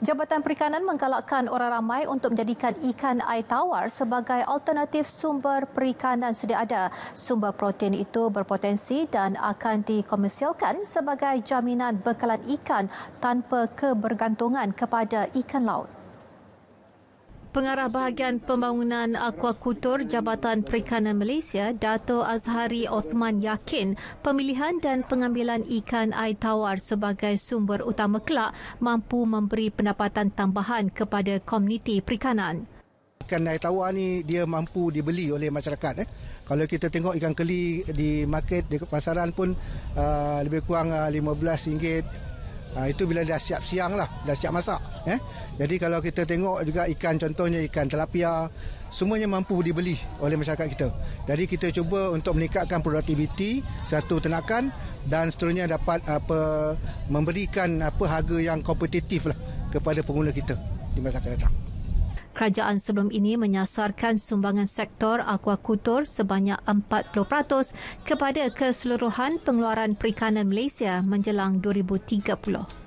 Jabatan Perikanan menggalakkan orang ramai untuk menjadikan ikan air tawar sebagai alternatif sumber perikanan sedia ada. Sumber protein itu berpotensi dan akan dikomersialkan sebagai jaminan bekalan ikan tanpa kebergantungan kepada ikan laut. Pengarah Bahagian Pembangunan Aquakultur Jabatan Perikanan Malaysia, Dato Azhari Osman, yakin pemilihan dan pengambilan ikan air tawar sebagai sumber utama kelak mampu memberi pendapatan tambahan kepada komuniti perikanan. Ikan air tawar ni dia mampu dibeli oleh masyarakat. Eh. Kalau kita tengok ikan keli di market, di pasaran pun uh, lebih kurang RM15 uh, Ha, itu bila dah siap siang lah, dah siap masak. Eh? Jadi kalau kita tengok juga ikan contohnya ikan telapia, semuanya mampu dibeli oleh masyarakat kita. Jadi kita cuba untuk meningkatkan produktiviti satu tenakan dan seterusnya dapat apa memberikan apa harga yang kompetitif lah kepada pengguna kita di masa akan datang kerajaan sebelum ini menyasarkan sumbangan sektor akuakultur sebanyak 40% kepada keseluruhan pengeluaran perikanan Malaysia menjelang 2030.